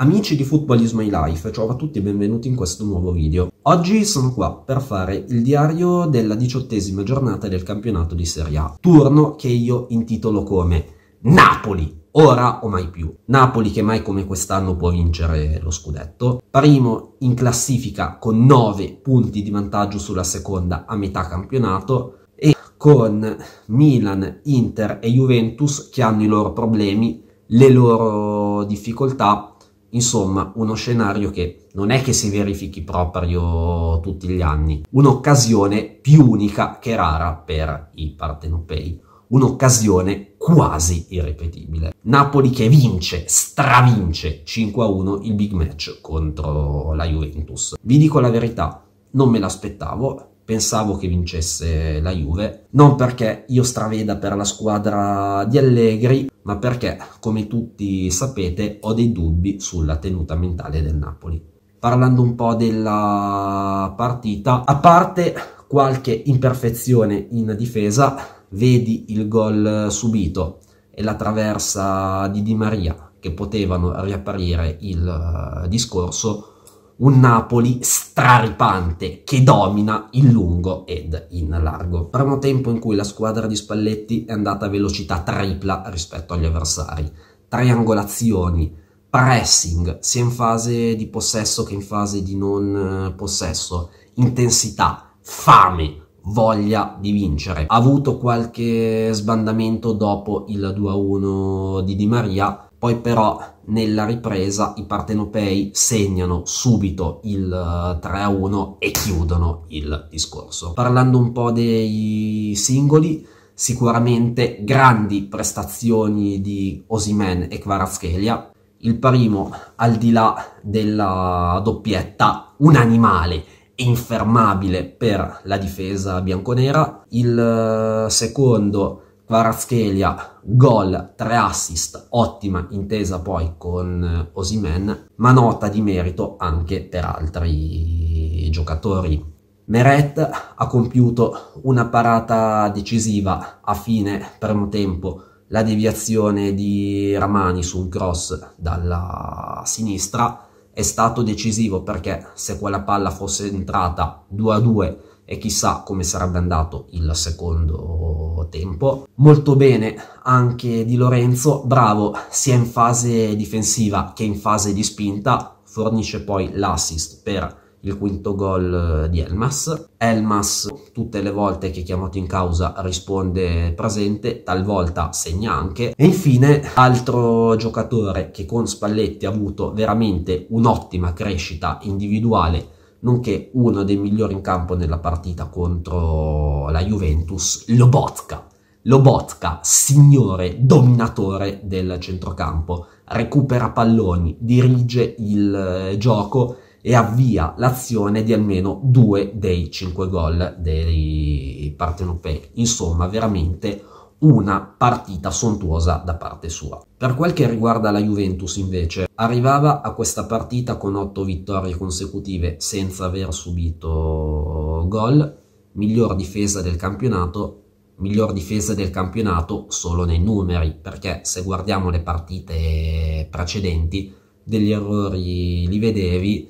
Amici di Football is my life, ciao a tutti e benvenuti in questo nuovo video. Oggi sono qua per fare il diario della diciottesima giornata del campionato di Serie A, turno che io intitolo come Napoli, ora o mai più. Napoli che mai come quest'anno può vincere lo scudetto, primo in classifica con 9 punti di vantaggio sulla seconda a metà campionato e con Milan, Inter e Juventus che hanno i loro problemi, le loro difficoltà Insomma, uno scenario che non è che si verifichi proprio tutti gli anni, un'occasione più unica che rara per i partenopei, un'occasione quasi irripetibile. Napoli che vince, stravince 5-1 il big match contro la Juventus. Vi dico la verità, non me l'aspettavo, pensavo che vincesse la Juve, non perché io straveda per la squadra di Allegri, ma perché, come tutti sapete, ho dei dubbi sulla tenuta mentale del Napoli. Parlando un po' della partita, a parte qualche imperfezione in difesa, vedi il gol subito e la traversa di Di Maria che potevano riapparire il eh, discorso un Napoli straripante che domina in lungo ed in largo. Per un tempo in cui la squadra di Spalletti è andata a velocità tripla rispetto agli avversari, triangolazioni, pressing, sia in fase di possesso che in fase di non eh, possesso, intensità, fame, voglia di vincere. Ha avuto qualche sbandamento dopo il 2-1 di Di Maria, poi però nella ripresa i partenopei segnano subito il 3-1 eh, e chiudono il discorso. Parlando un po' dei singoli, sicuramente grandi prestazioni di Osimen e Kvaratskhelia. Il primo, al di là della doppietta, un animale infermabile per la difesa bianconera. Il eh, secondo Varaschelia, gol, tre assist, ottima intesa poi con eh, Osimen, ma nota di merito anche per altri giocatori. Meret ha compiuto una parata decisiva a fine primo tempo, la deviazione di Ramani su un cross dalla sinistra è stato decisivo perché se quella palla fosse entrata 2 a 2 e chissà come sarebbe andato il secondo tempo. Molto bene anche Di Lorenzo, bravo sia in fase difensiva che in fase di spinta, fornisce poi l'assist per il quinto gol eh, di Elmas. Elmas tutte le volte che è chiamato in causa risponde presente, talvolta segna anche. E infine altro giocatore che con Spalletti ha avuto veramente un'ottima crescita individuale nonché uno dei migliori in campo nella partita contro la Juventus, Lobotka. Lobotka, signore dominatore del centrocampo, recupera palloni, dirige il eh, gioco e avvia l'azione di almeno due dei cinque gol dei partenopei. Insomma, veramente una partita sontuosa da parte sua. Per quel che riguarda la Juventus invece, arrivava a questa partita con otto vittorie consecutive senza aver subito gol, miglior difesa del campionato, miglior difesa del campionato solo nei numeri, perché se guardiamo le partite precedenti, degli errori li vedevi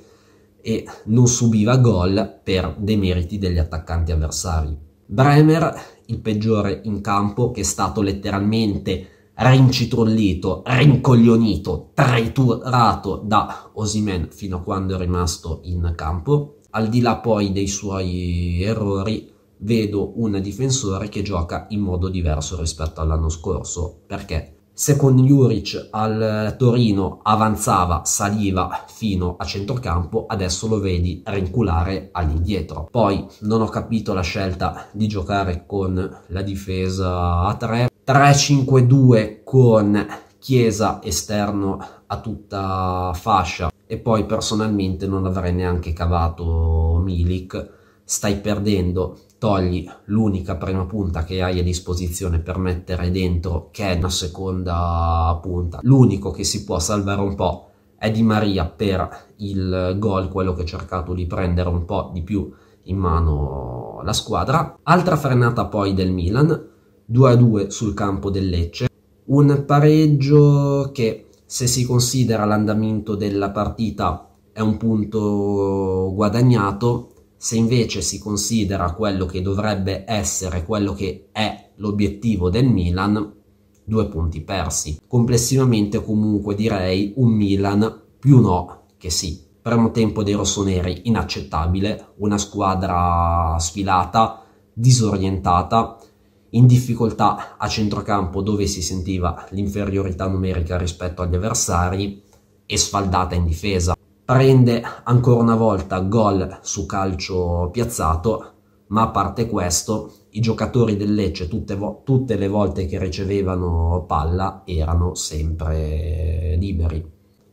e non subiva gol per demeriti degli attaccanti avversari. Bremer il peggiore in campo, che è stato letteralmente rincitrollito, rincoglionito, triturato da Osimen fino a quando è rimasto in campo. Al di là poi dei suoi errori, vedo un difensore che gioca in modo diverso rispetto all'anno scorso, perché se con Juric al Torino avanzava, saliva fino a centrocampo, adesso lo vedi rinculare all'indietro. Poi non ho capito la scelta di giocare con la difesa a 3, 3-5-2 con Chiesa esterno a tutta fascia e poi personalmente non avrei neanche cavato Milik. Stai perdendo togli l'unica prima punta che hai a disposizione per mettere dentro, che è una seconda punta. L'unico che si può salvare un po' è Di Maria per il gol, quello che ha cercato di prendere un po' di più in mano la squadra. Altra frenata poi del Milan, 2-2 sul campo del Lecce. Un pareggio che, se si considera l'andamento della partita, è un punto guadagnato se invece si considera quello che dovrebbe essere quello che è l'obiettivo del Milan, due punti persi. Complessivamente comunque direi un Milan più no che sì. Primo tempo dei rossoneri inaccettabile, una squadra sfilata, disorientata, in difficoltà a centrocampo dove si sentiva l'inferiorità numerica rispetto agli avversari e sfaldata in difesa prende ancora una volta gol su calcio piazzato, ma a parte questo i giocatori del Lecce tutte, tutte le volte che ricevevano palla erano sempre liberi.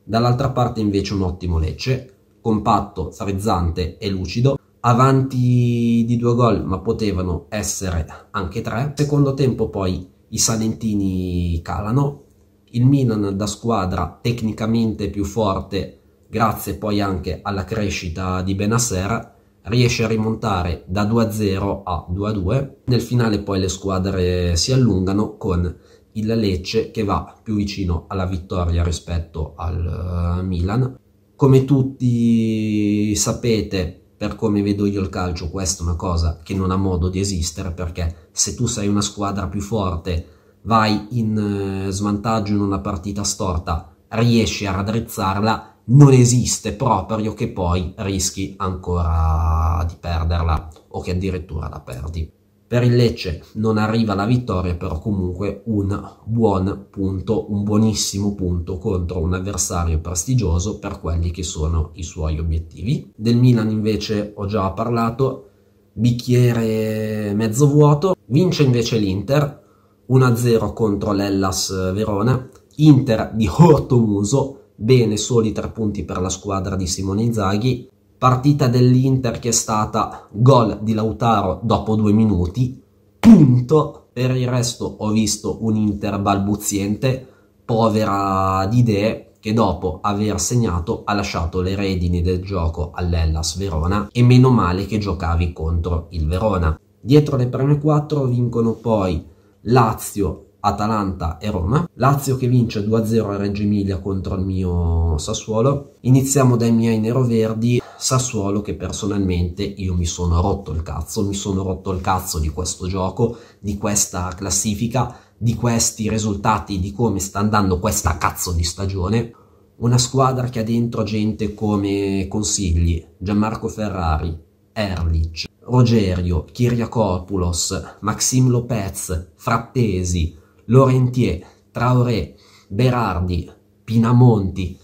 Dall'altra parte invece un ottimo Lecce, compatto, frizzante e lucido, avanti di due gol ma potevano essere anche tre. Secondo tempo poi i Salentini calano, il Milan da squadra tecnicamente più forte grazie poi anche alla crescita di Benasser, riesce a rimontare da 2-0 a 2-2. Nel finale poi le squadre si allungano con il Lecce che va più vicino alla vittoria rispetto al eh, Milan. Come tutti sapete, per come vedo io il calcio, questa è una cosa che non ha modo di esistere perché se tu sei una squadra più forte, vai in eh, svantaggio in una partita storta, riesci a raddrizzarla non esiste proprio che poi rischi ancora di perderla o che addirittura la perdi. Per il Lecce non arriva la vittoria, però comunque un buon punto, un buonissimo punto contro un avversario prestigioso per quelli che sono i suoi obiettivi. Del Milan invece ho già parlato, bicchiere mezzo vuoto, vince invece l'Inter 1-0 contro l'Ellas Verona, Inter di Hortomuso bene soli tre punti per la squadra di Simone Inzaghi, partita dell'Inter che è stata gol di Lautaro dopo due minuti, punto, per il resto ho visto un Inter balbuziente, povera di idee, che dopo aver segnato ha lasciato le redini del gioco all'Ellas Verona e meno male che giocavi contro il Verona. Dietro le prime quattro vincono poi Lazio, Atalanta e Roma, Lazio che vince 2-0 a Reggio Emilia contro il mio Sassuolo. Iniziamo dai miei neroverdi, Sassuolo che personalmente io mi sono rotto il cazzo, mi sono rotto il cazzo di questo gioco, di questa classifica, di questi risultati, di come sta andando questa cazzo di stagione. Una squadra che ha dentro gente come Consigli, Gianmarco Ferrari, Erlich, Rogerio, Kiriakopoulos, Maxim Lopez, Frattesi, Laurentier, Traoré, Berardi, Pinamonti,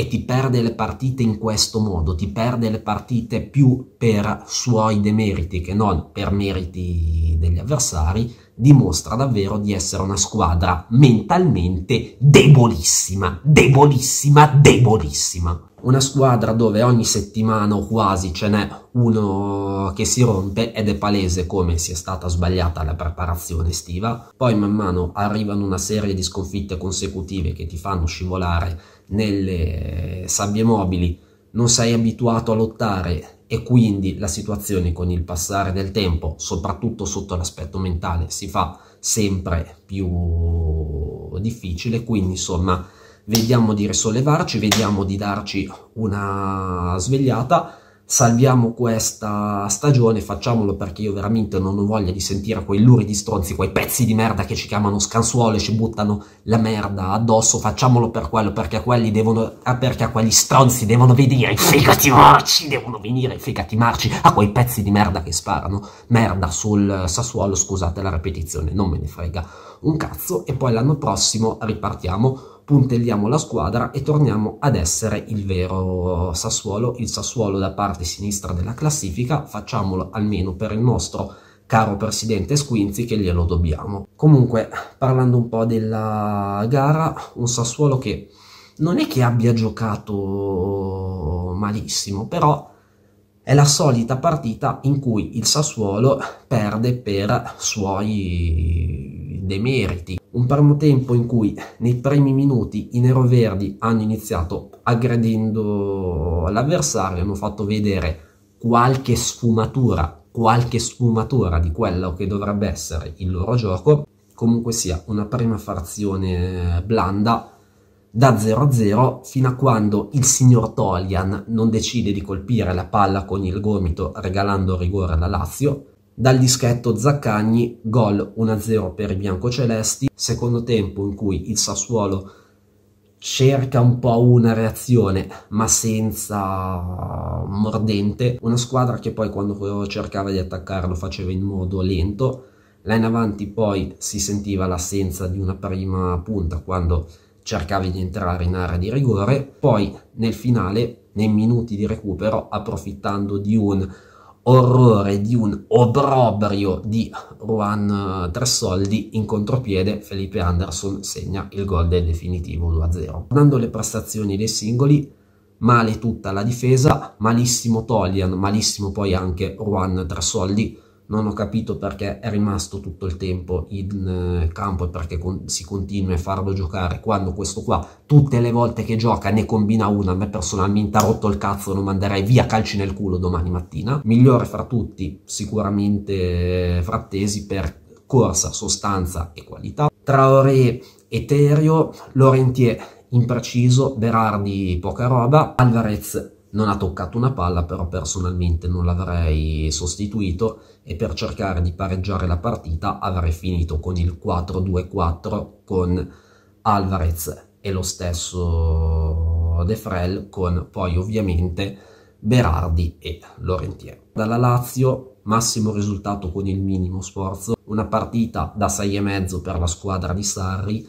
e ti perde le partite in questo modo, ti perde le partite più per suoi demeriti che non per meriti degli avversari, dimostra davvero di essere una squadra mentalmente debolissima, debolissima, debolissima. Una squadra dove ogni settimana o quasi ce n'è uno che si rompe ed è palese come sia stata sbagliata la preparazione estiva, poi man mano arrivano una serie di sconfitte consecutive che ti fanno scivolare nelle sabbie mobili, non sei abituato a lottare e quindi la situazione con il passare del tempo, soprattutto sotto l'aspetto mentale, si fa sempre più difficile, quindi insomma vediamo di risollevarci, vediamo di darci una svegliata salviamo questa stagione, facciamolo perché io veramente non ho voglia di sentire quei luri di stronzi, quei pezzi di merda che ci chiamano scansuole, ci buttano la merda addosso, facciamolo per quello, perché quelli devono, ah, perché a quegli stronzi devono venire i fegati marci, devono venire i fegati marci, a quei pezzi di merda che sparano, merda sul Sassuolo, scusate la ripetizione, non me ne frega un cazzo, e poi l'anno prossimo ripartiamo puntelliamo la squadra e torniamo ad essere il vero Sassuolo, il Sassuolo da parte sinistra della classifica, facciamolo almeno per il nostro caro presidente Squinzi che glielo dobbiamo. Comunque, parlando un po' della gara, un Sassuolo che non è che abbia giocato malissimo, però è la solita partita in cui il Sassuolo perde per suoi demeriti. Un primo tempo in cui nei primi minuti i neroverdi hanno iniziato aggredendo l'avversario, hanno fatto vedere qualche sfumatura, qualche sfumatura di quello che dovrebbe essere il loro gioco. Comunque sia una prima frazione eh, blanda da 0 a 0 fino a quando il signor Tolian non decide di colpire la palla con il gomito regalando rigore alla Lazio dal dischetto Zaccagni, gol 1-0 per i biancocelesti, secondo tempo in cui il Sassuolo cerca un po' una reazione, ma senza mordente. Una squadra che poi quando cercava di attaccarlo lo faceva in modo lento. Là in avanti poi si sentiva l'assenza di una prima punta quando cercavi di entrare in area di rigore. Poi nel finale, nei minuti di recupero, approfittando di un orrore, di un obbrobrio di Juan eh, Tressoldi in contropiede Felipe Anderson segna il gol del definitivo 2 0 Guardando le prestazioni dei singoli, male tutta la difesa, malissimo Tolian, malissimo poi anche Juan Tressoldi, non ho capito perché è rimasto tutto il tempo in eh, campo e perché con- si continua a farlo giocare quando questo qua tutte le volte che gioca ne combina una, a me personalmente ha rotto il cazzo, lo manderei via calci nel culo domani mattina. Migliore fra tutti sicuramente eh, Frattesi per corsa, sostanza e qualità. Traoré etereo, Laurentier impreciso, Berardi poca roba, Alvarez non ha toccato una palla, però personalmente non l'avrei sostituito e per cercare di pareggiare la partita avrei finito con il 4-2-4 con Alvarez e lo stesso De Frel con poi ovviamente Berardi e Lorentier. Dalla Lazio massimo risultato con il minimo sforzo, una partita da 6,5 per la squadra di Sarri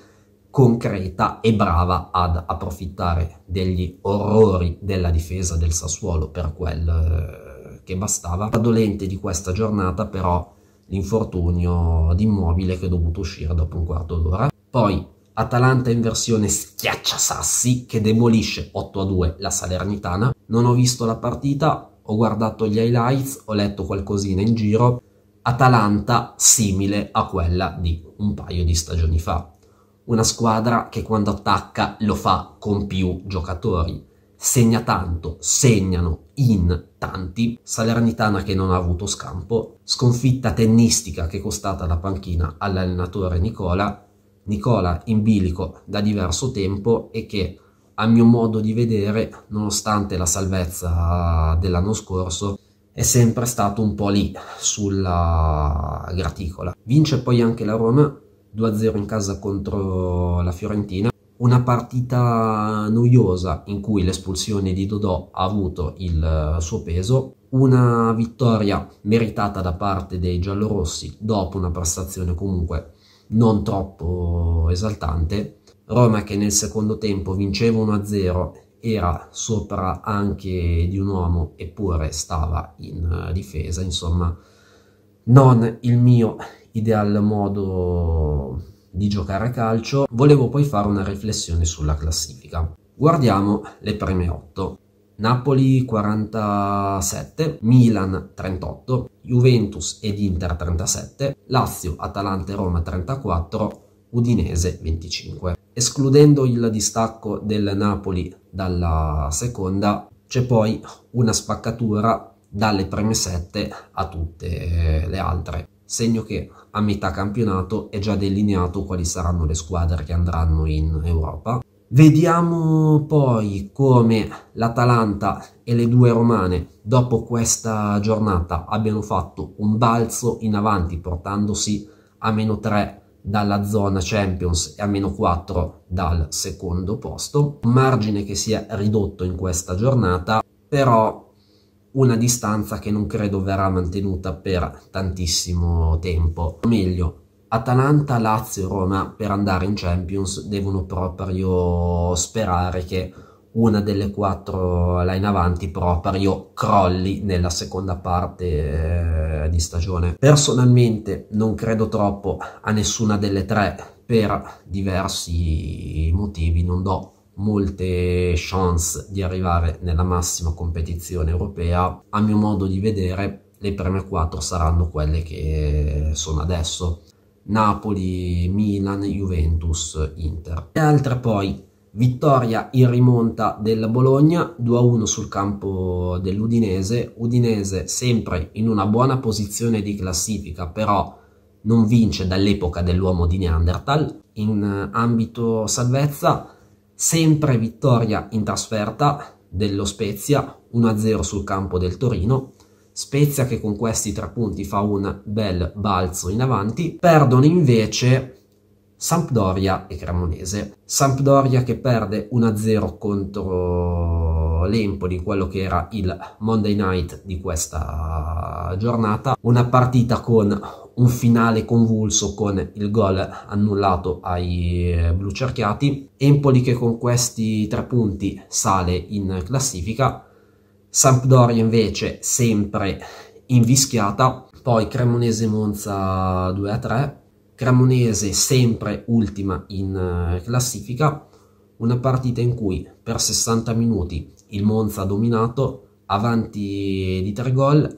concreta e brava ad approfittare degli orrori della difesa del Sassuolo per quel che bastava. La dolente di questa giornata però l'infortunio di immobile che è dovuto uscire dopo un quarto d'ora. Poi Atalanta in versione schiaccia sassi che demolisce 8 a 2 la Salernitana. Non ho visto la partita, ho guardato gli highlights, ho letto qualcosina in giro. Atalanta simile a quella di un paio di stagioni fa. Una squadra che quando attacca lo fa con più giocatori segna tanto, segnano in tanti, Salernitana che non ha avuto scampo, sconfitta tennistica che è costata la panchina all'allenatore Nicola, Nicola in bilico da diverso tempo e che a mio modo di vedere, nonostante la salvezza dell'anno scorso, è sempre stato un po' lì sulla graticola. Vince poi anche la Roma 2-0 in casa contro la Fiorentina una partita noiosa in cui l'espulsione di Dodò ha avuto il eh, suo peso, una vittoria meritata da parte dei giallorossi dopo una prestazione comunque non troppo esaltante. Roma che nel secondo tempo vinceva 1-0 era sopra anche di un uomo eppure stava in eh, difesa, insomma non il mio ideal modo di giocare a calcio, volevo poi fare una riflessione sulla classifica. Guardiamo le prime 8. Napoli 47, Milan 38, Juventus ed Inter 37, Lazio, Atalanta e Roma 34, Udinese 25. Escludendo il distacco del Napoli dalla seconda, c'è poi una spaccatura dalle prime 7 a tutte le altre segno che a metà campionato è già delineato quali saranno le squadre che andranno in Europa. Vediamo poi come l'Atalanta e le due romane dopo questa giornata abbiano fatto un balzo in avanti portandosi a meno 3 dalla zona Champions e a meno 4 dal secondo posto, un margine che si è ridotto in questa giornata, però una distanza che non credo verrà mantenuta per tantissimo tempo. O meglio, Atalanta, Lazio, e Roma per andare in Champions devono proprio sperare che una delle quattro là in avanti proprio crolli nella seconda parte eh, di stagione. Personalmente non credo troppo a nessuna delle tre per diversi motivi, non do molte chance di arrivare nella massima competizione europea. A mio modo di vedere, le prime 4 saranno quelle che sono adesso. Napoli, Milan, Juventus, Inter. Le altre poi Vittoria in rimonta della Bologna, 2-1 sul campo dell'Udinese, Udinese sempre in una buona posizione di classifica, però non vince dall'epoca dell'uomo di Neanderthal in ambito salvezza sempre vittoria in trasferta dello Spezia, 1-0 sul campo del Torino. Spezia che con questi tre punti fa un bel balzo in avanti. Perdono invece Sampdoria e Cremonese. Sampdoria che perde 1-0 contro l'Empoli, quello che era il Monday night di questa giornata. Una partita con un finale convulso con il gol annullato ai eh, blu cerchiati. Empoli che con questi tre punti sale in classifica, Sampdoria invece sempre invischiata, poi Cremonese Monza 2 a 3, Cremonese sempre ultima in eh, classifica, una partita in cui per 60 minuti il Monza ha dominato, avanti di tre gol,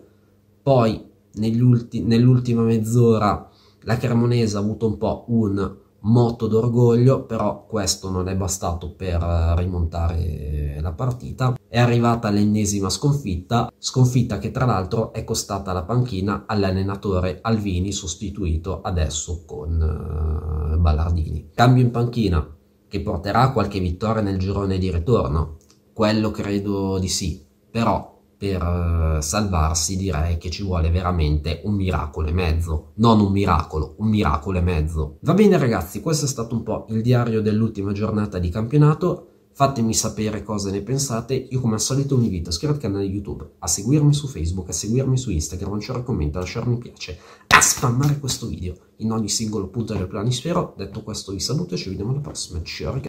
poi nell'ultima mezz'ora la Cremonese ha avuto un po' un moto d'orgoglio, però questo non è bastato per eh, rimontare la partita. È arrivata l'ennesima sconfitta, sconfitta che tra l'altro è costata la panchina all'allenatore Alvini, sostituito adesso con eh, Ballardini. Cambio in panchina che porterà a qualche vittoria nel girone di ritorno, quello credo di sì, però per eh, salvarsi direi che ci vuole veramente un miracolo e mezzo, non un miracolo, un miracolo e mezzo. Va bene ragazzi, questo è stato un po' il diario dell'ultima giornata di campionato, fatemi sapere cosa ne pensate, io come al solito vi invito a iscrivervi al canale YouTube, a seguirmi su Facebook, a seguirmi su Instagram, a lasciare un commento, a lasciare un mi piace, a spammare questo video in ogni singolo punto del planisfero, detto questo vi saluto e ci vediamo alla prossima, ciao ragazzi.